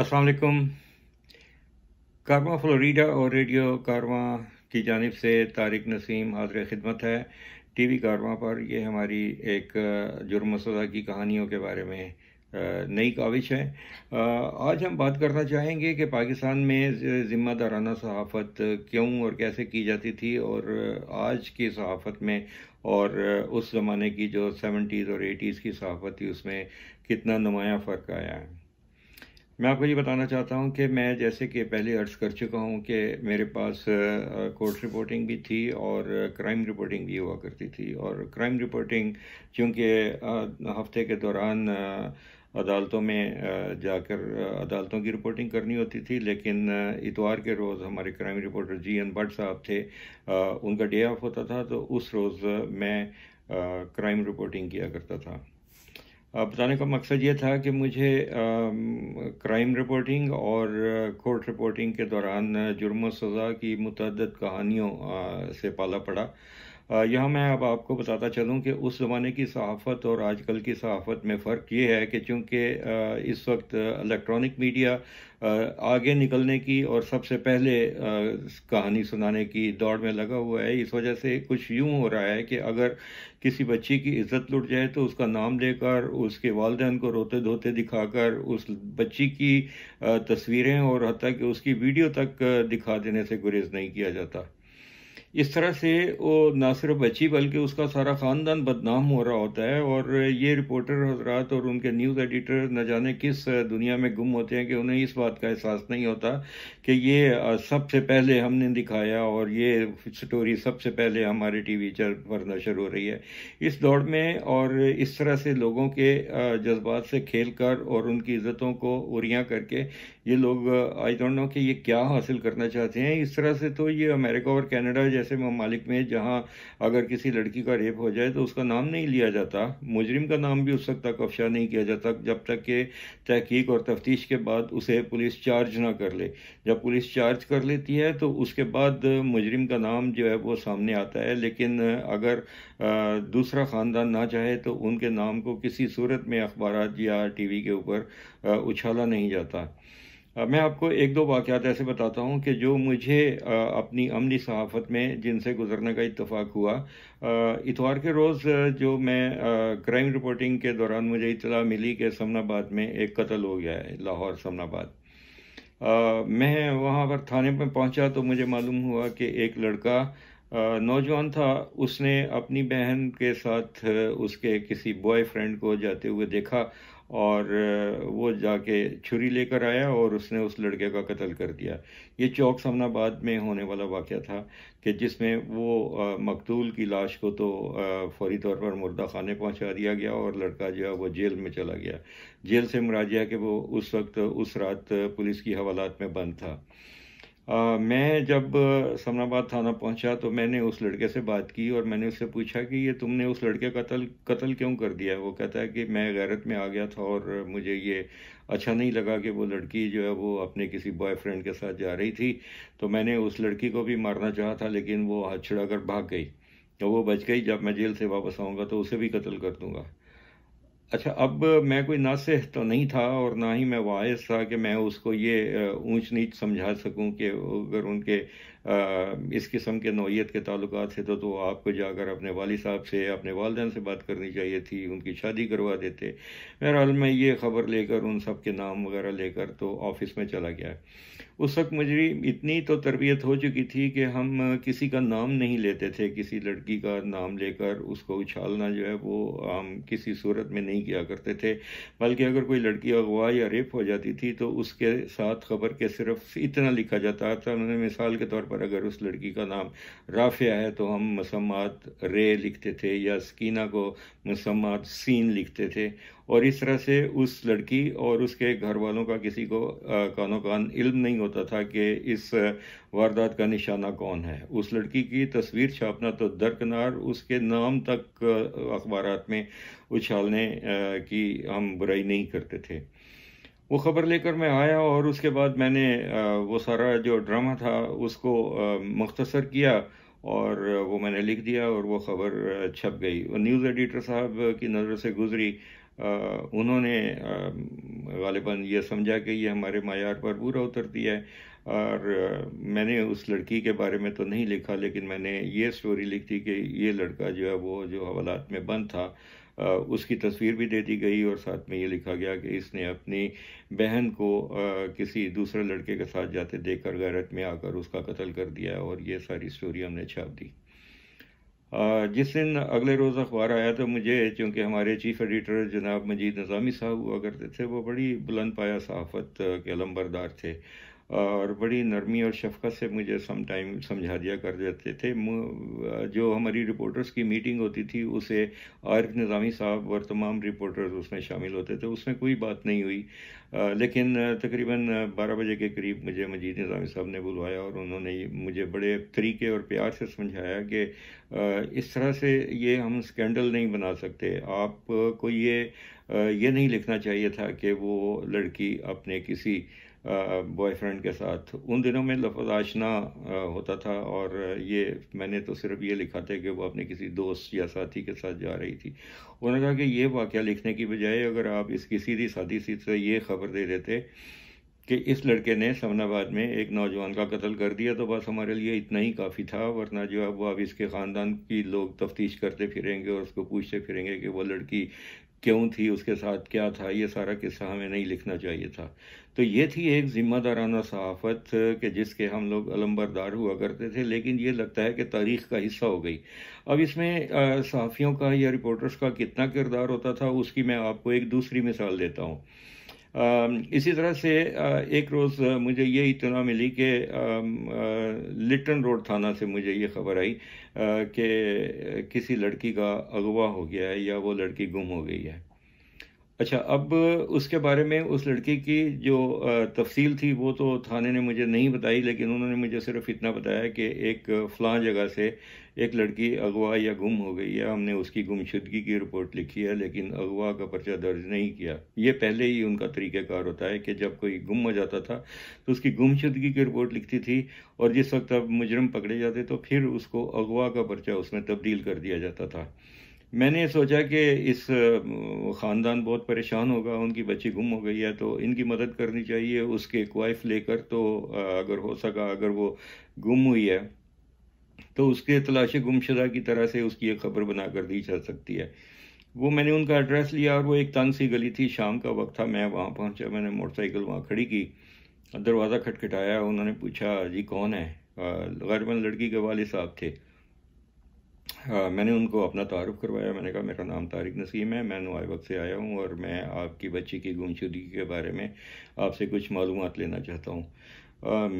असलकम कारवा फ्लोरिडा और रेडियो कारवा की जानब से तारिक नसीम हाजिर खिदमत है टी वी कारवा पर यह हमारी एक जुर्म सज़ा की कहानियों के बारे में नई काविश है आज हम बात करना चाहेंगे कि पाकिस्तान में ज़िम्मेदाराना सहाफ़त क्यों और कैसे की जाती थी और आज की सहाफ़त में और उस ज़माने की जो सेवेंटीज़ और एटीज़ की सहाफ़त थी उसमें कितना नुमाया फ़र्क आया है मैं आपको ये बताना चाहता हूँ कि मैं जैसे कि पहले अर्ज़ कर चुका हूँ कि मेरे पास कोर्ट रिपोर्टिंग भी थी और क्राइम रिपोर्टिंग भी हुआ करती थी और क्राइम रिपोर्टिंग चूँकि हफ्ते के दौरान अदालतों में जाकर अदालतों की रिपोर्टिंग करनी होती थी लेकिन इतवार के रोज़ हमारे crime reporter G N Bhatt साहब थे उनका डे ऑफ होता था तो उस रोज़ मैं क्राइम रिपोर्टिंग किया करता था बताने का मकसद ये था कि मुझे क्राइम रिपोर्टिंग और कोर्ट रिपोर्टिंग के दौरान जुर्म सज़ा की मुतद कहानियों से पाला पड़ा यह मैं अब आपको बताता चलूँ कि उस ज़माने की सहाफ़त और आजकल की सहाफ़त में फ़र्क ये है कि चूँकि इस वक्त इलेक्ट्रॉनिक मीडिया आगे निकलने की और सबसे पहले कहानी सुनाने की दौड़ में लगा हुआ है इस वजह से कुछ यूँ हो रहा है कि अगर किसी बच्ची की इज़्ज़त लुट जाए तो उसका नाम लेकर उसके वालदेन को रोते धोते दिखाकर उस बच्ची की तस्वीरें और हती कि उसकी वीडियो तक दिखा देने से गुरेज नहीं किया जाता इस तरह से वो ना सिर्फ बची बल्कि उसका सारा ख़ानदान बदनाम हो रहा होता है और ये रिपोर्टर हजरात और उनके न्यूज़ एडिटर न जाने किस दुनिया में गुम होते हैं कि उन्हें इस बात का एहसास नहीं होता कि ये सबसे पहले हमने दिखाया और ये स्टोरी सबसे पहले हमारे टीवी वी पर नशर हो रही है इस दौड़ में और इस तरह से लोगों के जज्बात से खेल कर और उनकी इज़्ज़तों को उरियाँ करके ये लोग आई डोंट नो कि ये क्या हासिल करना चाहते हैं इस तरह से तो ये अमेरिका और कनाडा जैसे ममालिक में जहाँ अगर किसी लड़की का रेप हो जाए तो उसका नाम नहीं लिया जाता मुजरिम का नाम भी उस वक्त तक अफशा नहीं किया जाता जब तक कि तहकीक और तफ्तीश के बाद उसे पुलिस चार्ज ना कर ले जब पुलिस चार्ज कर लेती है तो उसके बाद मुजरिम का नाम जो है वो सामने आता है लेकिन अगर दूसरा ख़ानदान ना चाहे तो उनके नाम को किसी सूरत में अखबार या टीवी के ऊपर उछाला नहीं जाता मैं आपको एक दो वाक़ात ऐसे बताता हूँ कि जो मुझे अपनी अमली सहाफ़त में जिनसे गुजरने का इतफ़ाक़ हुआ इतवार के रोज़ जो मैं क्राइम रिपोर्टिंग के दौरान मुझे इतला मिली कि समनाबाद में एक कत्ल हो गया है लाहौर समनाबाद मैं वहाँ पर थाने में पहुँचा तो मुझे मालूम हुआ कि एक लड़का नौजवान था उसने अपनी बहन के साथ उसके किसी बॉयफ्रेंड को जाते हुए देखा और वो जाके छुरी लेकर आया और उसने उस लड़के का कत्ल कर दिया ये चौक समनाबाद में होने वाला वाक़ था कि जिसमें वो मकतूल की लाश को तो फौरी तौर पर मुर्दा खाने पहुँचा दिया गया और लड़का जो है वो जेल में चला गया जेल से मराजिया कि वो उस वक्त उस रात पुलिस की हवालात में बंद था आ, मैं जब समनाबाद थाना पहुंचा तो मैंने उस लड़के से बात की और मैंने उससे पूछा कि ये तुमने उस लड़के का कत्ल कत्ल क्यों कर दिया है वो कहता है कि मैं गैरत में आ गया था और मुझे ये अच्छा नहीं लगा कि वो लड़की जो है वो अपने किसी बॉयफ्रेंड के साथ जा रही थी तो मैंने उस लड़की को भी मारना चाहा था लेकिन वो हाथ छिड़ा कर भाग गई तो वो बच गई जब मैं जेल से वापस आऊँगा तो उसे भी कत्ल कर दूँगा अच्छा अब मैं कोई नासिह तो नहीं था और ना ही मैं वायस था कि मैं उसको ये ऊंच नीच समझा सकूं कि अगर उनके इस किस्म के नौीयत के ताल्लुक से तो, तो आपको जाकर अपने वाली साहब से अपने वालदेन से बात करनी चाहिए थी उनकी शादी करवा देते बहरहाल मैं ये ख़बर लेकर उन सब के नाम वगैरह लेकर तो ऑफिस में चला गया उस वक्त मुझे इतनी तो तरबियत हो चुकी थी कि हम किसी का नाम नहीं लेते थे किसी लड़की का नाम लेकर उसको उछालना जो है वो हम किसी सूरत में नहीं किया करते थे बल्कि अगर कोई लड़की अगवा या रेप हो जाती थी तो उसके साथ खबर के सिर्फ इतना लिखा जाता था उन्होंने मिसाल के तौर पर और अगर उस लड़की का नाम राफिया है तो हम मसमात रे लिखते थे या स्कीना को मसमात सीन लिखते थे और इस तरह से उस लड़की और उसके घर वालों का किसी को कानो कान इल्म नहीं होता था कि इस वारदात का निशाना कौन है उस लड़की की तस्वीर छापना तो दरकनार उसके नाम तक अखबार में उछालने की हम बुराई नहीं करते थे वो ख़बर लेकर मैं आया और उसके बाद मैंने वो सारा जो ड्रामा था उसको मुख्तसर किया और वो मैंने लिख दिया और वो ख़बर छप गई और न्यूज़ एडिटर साहब की नज़र से गुज़री उन्होंने गालिबा ये समझा कि ये हमारे मैार पर पूरा उतरती है और मैंने उस लड़की के बारे में तो नहीं लिखा लेकिन मैंने ये स्टोरी लिखी कि ये लड़का जो है वो जो हवालात में बंद था उसकी तस्वीर भी दे दी गई और साथ में ये लिखा गया कि इसने अपनी बहन को किसी दूसरे लड़के के साथ जाते देखकर गैरत में आकर उसका कत्ल कर दिया और ये सारी स्टोरी हमने छाप दी जिस दिन अगले रोज़ अखबार आया तो मुझे चूँकि हमारे चीफ़ एडिटर जनाब मजीद नज़ामी साहब हुआ करते थे वो बड़ी बुलंद पाया सहाफ़त के अलम्बरदार थे और बड़ी नरमी और शफकत से मुझे सम टाइम समझा दिया कर देते थे जो हमारी रिपोर्टर्स की मीटिंग होती थी उसे आरिफ निज़ामी साहब और तमाम रिपोर्टर्स उसमें शामिल होते थे उसमें कोई बात नहीं हुई लेकिन तकरीबन बारह बजे के करीब मुझे मजीद निज़ामी साहब ने बुलवाया और उन्होंने मुझे बड़े तरीके और प्यार से समझाया कि इस तरह से ये हम स्कैंडल नहीं बना सकते आप को ये ये नहीं लिखना चाहिए था कि वो लड़की अपने किसी बॉयफ्रेंड के साथ उन दिनों में लफज आशना होता था और ये मैंने तो सिर्फ ये लिखा था कि वो अपने किसी दोस्त या साथी के साथ जा रही थी उन्होंने कहा कि ये वाक़ लिखने की बजाय अगर आप किसी भी सादी सी से ये खबर दे देते कि इस लड़के ने समनाबाद में एक नौजवान का कत्ल कर दिया तो बस हमारे लिए इतना ही काफ़ी था वरना जो अब अब इसके ख़ानदान की लोग तफ्तीश करते फिरेंगे और उसको पूछते फिरेंगे कि वो लड़की क्यों थी उसके साथ क्या था ये सारा किस्सा हमें नहीं लिखना चाहिए था तो ये थी एक ज़िम्मेदाराना सहाफ़त के जिसके हम लोग अलम्बरदार हुआ करते थे लेकिन ये लगता है कि तारीख़ का हिस्सा हो गई अब इसमें सहाफ़ियों का या रिपोर्टर्स का कितना किरदार होता था उसकी मैं आपको एक दूसरी मिसाल देता हूँ इसी तरह से एक रोज़ मुझे ये इतना मिली कि लिटन रोड थाना से मुझे ये खबर आई कि किसी लड़की का अगवा हो गया है या वो लड़की गुम हो गई है अच्छा अब उसके बारे में उस लड़के की जो तफसील थी वो तो थाने ने मुझे नहीं बताई लेकिन उन्होंने मुझे सिर्फ इतना बताया कि एक फ़लाँ जगह से एक लड़की अगवा या गुम हो गई है हमने उसकी गुमशुदगी की रिपोर्ट लिखी है लेकिन अगवा का पर्चा दर्ज नहीं किया ये पहले ही उनका तरीक़ाकार होता है कि जब कोई गुम हो जाता था तो उसकी गुमशुदगी की रिपोर्ट लिखती थी और जिस वक्त अब मुजरम पकड़े जाते तो फिर उसको अगवा का पर्चा उसमें तब्दील कर दिया जाता था मैंने सोचा कि इस ख़ानदान बहुत परेशान होगा उनकी बच्ची गुम हो गई है तो इनकी मदद करनी चाहिए उसके क्वाइफ लेकर तो अगर हो सका अगर वो गुम हुई है तो उसके तलाश गुमशुदा की तरह से उसकी एक खबर बना कर दी जा सकती है वो मैंने उनका एड्रेस लिया और वो एक तंग सी गली थी शाम का वक्त था मैं वहाँ पहुँचा मैंने मोटरसाइकिल वहाँ खड़ी की दरवाज़ा खटखटाया उन्होंने पूछा जी कौन है गरबन लड़की के वाले साहब थे आ, हाँ, मैंने उनको अपना तारुफ करवाया मैंने कहा मेरा नाम तारिक नसीम है मैं वक्त से आया हूँ और मैं आपकी बच्ची की गुमशुदगी के बारे में आपसे कुछ मालूम लेना चाहता हूँ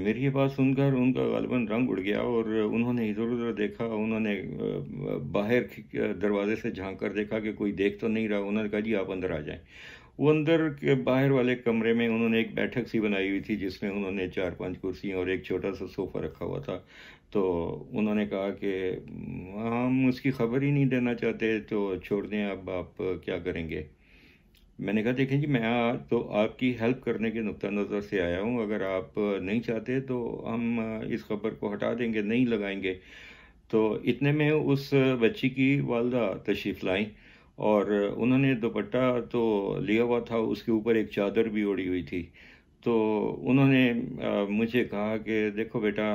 मेरी ये बात सुनकर उनका गलबन रंग उड़ गया और उन्होंने इधर उधर देखा उन्होंने बाहर दरवाजे से झांक कर देखा कि कोई देख तो नहीं रहा उन्होंने कहा जी आप अंदर आ जाएं वो अंदर के बाहर वाले कमरे में उन्होंने एक बैठक सी बनाई हुई थी जिसमें उन्होंने चार पांच कुर्सी और एक छोटा सा सोफ़ा रखा हुआ था तो उन्होंने कहा कि हम उसकी खबर ही नहीं देना चाहते तो छोड़ दें अब आप क्या करेंगे मैंने कहा देखें जी मैं आ, तो आपकी हेल्प करने के नुक़ नज़र से आया हूँ अगर आप नहीं चाहते तो हम इस खबर को हटा देंगे नहीं लगाएंगे तो इतने में उस बच्ची की वालदा तशरीफ़ लाई और उन्होंने दुपट्टा तो लिया हुआ था उसके ऊपर एक चादर भी ओढ़ी हुई थी तो उन्होंने मुझे कहा कि देखो बेटा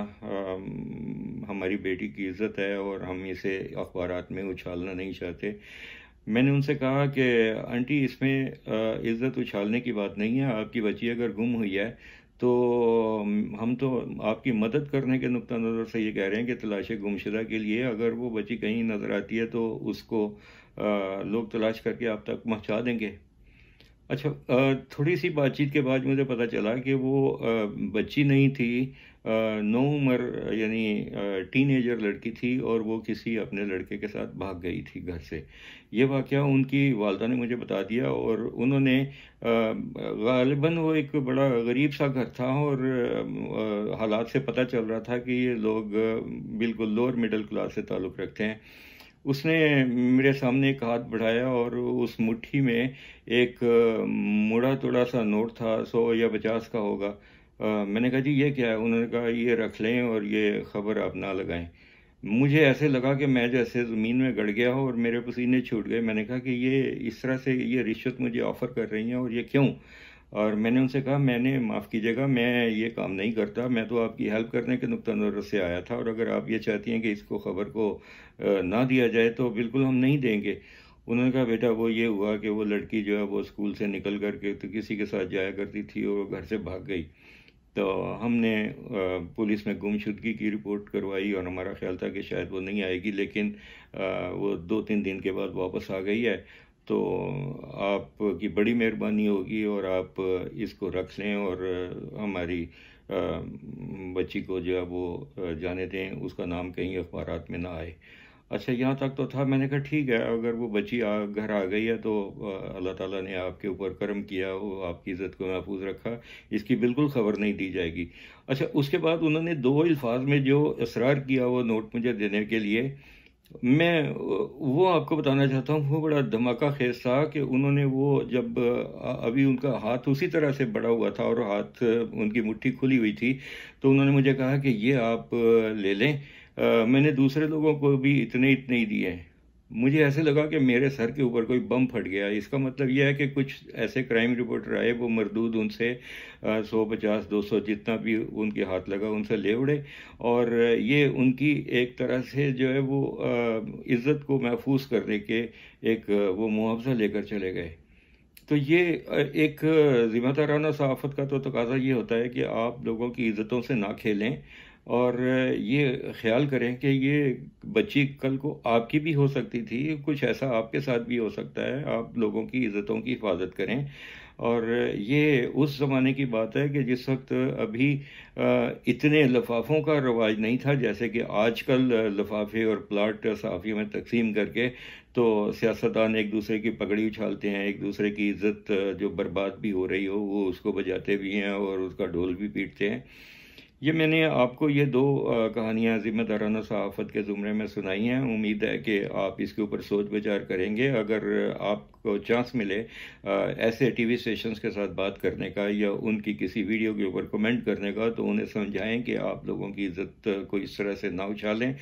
हमारी बेटी की इज़्ज़त है और हम इसे अखबार में उछालना नहीं चाहते मैंने उनसे कहा कि आंटी इसमें इज़्ज़त उछालने की बात नहीं है आपकी बच्ची अगर गुम हुई है तो हम तो आपकी मदद करने के नुक़ नज़र से ये कह रहे हैं कि तलाश गुमशुदा के लिए अगर वो बच्ची कहीं नज़र आती है तो उसको लोग तलाश करके आप तक पहुँचा देंगे अच्छा थोड़ी सी बातचीत के बाद मुझे पता चला कि वो बच्ची नहीं थी नौ उम्र यानी टीनेजर लड़की थी और वो किसी अपने लड़के के साथ भाग गई थी घर से ये वाक़ उनकी वालदा ने मुझे बता दिया और उन्होंने गालिबा वो एक बड़ा गरीब सा घर था और हालात से पता चल रहा था कि ये लोग बिल्कुल लोअर मिडल क्लास से ताल्लुक़ रखते हैं उसने मेरे सामने एक हाथ बढ़ाया और उस मुट्ठी में एक मुड़ा तोड़ा सा नोट था सौ या पचास का होगा आ, मैंने कहा जी ये क्या है उन्होंने कहा ये रख लें और ये खबर आप ना लगाएं मुझे ऐसे लगा कि मैं जैसे ज़मीन में गड़ गया हूँ और मेरे पसीने छूट गए मैंने कहा कि ये इस तरह से ये रिश्वत मुझे ऑफ़र कर रही हैं और ये क्यों और मैंने उनसे कहा मैंने माफ़ कीजिएगा मैं ये काम नहीं करता मैं तो आपकी हेल्प करने के नुक़ नज़र से आया था और अगर आप ये चाहती हैं कि इसको ख़बर को ना दिया जाए तो बिल्कुल हम नहीं देंगे उन्होंने कहा बेटा वो ये हुआ कि वो लड़की जो है वो स्कूल से निकल कर के तो किसी के साथ जाया करती थी और घर से भाग गई तो हमने पुलिस में गुमशुदगी की रिपोर्ट करवाई और हमारा ख्याल था कि शायद वो नहीं आएगी लेकिन वो दो तीन दिन के बाद वापस आ गई है तो आपकी बड़ी मेहरबानी होगी और आप इसको रख लें और हमारी बच्ची को जो है वो जाने दें उसका नाम कहीं अखबार में ना आए अच्छा यहाँ तक तो था मैंने कहा ठीक है अगर वो बच्ची आ घर आ गई है तो अल्लाह ताला ने आपके ऊपर करम किया वो आपकी इज़्ज़त को महफूज रखा इसकी बिल्कुल खबर नहीं दी जाएगी अच्छा उसके बाद उन्होंने दो अल्फाज में जो इसरार किया वो नोट मुझे देने के लिए मैं वो आपको बताना चाहता हूँ वो बड़ा धमाका खेज था कि उन्होंने वो जब अभी उनका हाथ उसी तरह से बड़ा हुआ था और हाथ उनकी मुट्ठी खुली हुई थी तो उन्होंने मुझे कहा कि ये आप ले लें आ, मैंने दूसरे लोगों को भी इतने इतने ही दिए मुझे ऐसे लगा कि मेरे सर के ऊपर कोई बम फट गया इसका मतलब यह है कि कुछ ऐसे क्राइम रिपोर्टर आए वो मरदूद उनसे सौ पचास दो सौ जितना भी उनके हाथ लगा उनसे ले उड़े और ये उनकी एक तरह से जो है वो इज़्ज़त को महफूज करने के एक वो मुआवजा लेकर चले गए तो ये एक ज़िम्मेदाराना सहाफ़त का तो तकाजा ये होता है कि आप लोगों की इज़्ज़तों से ना खेलें और ये ख्याल करें कि ये बच्ची कल को आपकी भी हो सकती थी कुछ ऐसा आपके साथ भी हो सकता है आप लोगों की इज़्ज़तों की हिफाजत करें और ये उस ज़माने की बात है कि जिस वक्त अभी इतने लफाफों का रवाज नहीं था जैसे कि आजकल लफाफे और प्लाट सहाफ़ियों में तकसीम करके तो सियासतदान एक दूसरे की पगड़ी उछालते हैं एक दूसरे की इज़्ज़त जो बर्बाद भी हो रही हो वो उसको बजाते भी हैं और उसका ढोल भी पीटते हैं ये मैंने आपको ये दो कहानियाँ ज़िम्मेदाराना सहाफ़त के ज़ुमरे में सुनाई हैं उम्मीद है कि आप इसके ऊपर सोच विचार करेंगे अगर आप आपको चांस मिले ऐसे टीवी स्टेशंस के साथ बात करने का या उनकी किसी वीडियो के ऊपर कमेंट करने का तो उन्हें समझाएं कि आप लोगों की इज्जत को इस तरह से ना उछालें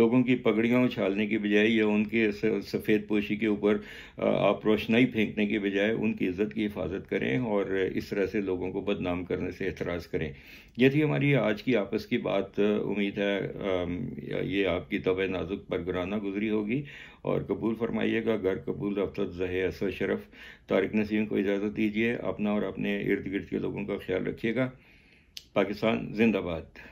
लोगों की पगड़ियाँ उछालने की बजाय या उनके सफ़ेद पोशी के ऊपर आप रोशनाई फेंकने की बजाय उनकी इज्जत की हिफाजत करें और इस तरह से लोगों को बदनाम करने से एतराज़ करें ये थी हमारी आज की आपस की बात उम्मीद है ये आपकी तब नाजुक पर गुराना गुजरी होगी और कबूल फरमाइएगा घर कबूल अफसद जहे असद शरफ तारक नसीम को इजाज़त दीजिए अपना और अपने इर्द गिर्द के लोगों का ख्याल रखिएगा पाकिस्तान जिंदाबाद